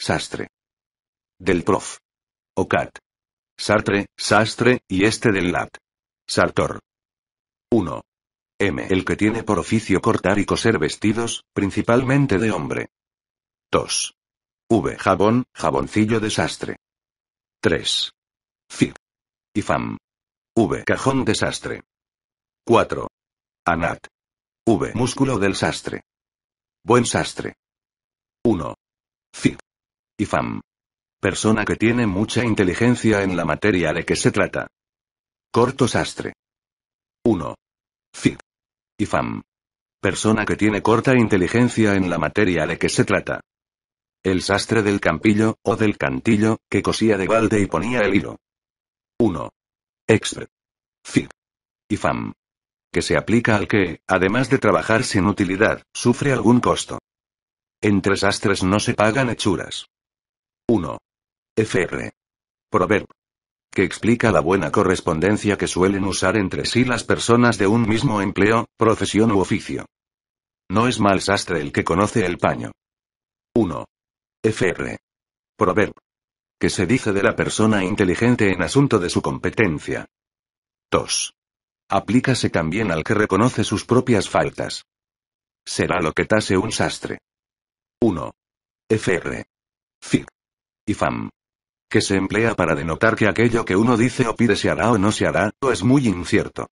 Sastre. Del prof. Ocat. Sartre, Sastre, y este del lat. Sartor. 1. M. El que tiene por oficio cortar y coser vestidos, principalmente de hombre. 2. V. Jabón, jaboncillo de sastre. 3. Fig. Y fam. V. Cajón de sastre. 4. Anat. V. Músculo del sastre. Buen sastre y fam. Persona que tiene mucha inteligencia en la materia de que se trata. Corto sastre. 1. FIG. Y fam. Persona que tiene corta inteligencia en la materia de que se trata. El sastre del campillo, o del cantillo, que cosía de balde y ponía el hilo. 1. Expert. FIG. Y fam. Que se aplica al que, además de trabajar sin utilidad, sufre algún costo. Entre sastres no se pagan hechuras. 1. Fr. Proverb. Que explica la buena correspondencia que suelen usar entre sí las personas de un mismo empleo, profesión u oficio. No es mal sastre el que conoce el paño. 1. Fr. Proverb. Que se dice de la persona inteligente en asunto de su competencia. 2. Aplícase también al que reconoce sus propias faltas. Será lo que tase un sastre. 1. Fr. Fic y fam. Que se emplea para denotar que aquello que uno dice o pide se hará o no se hará, o es pues muy incierto.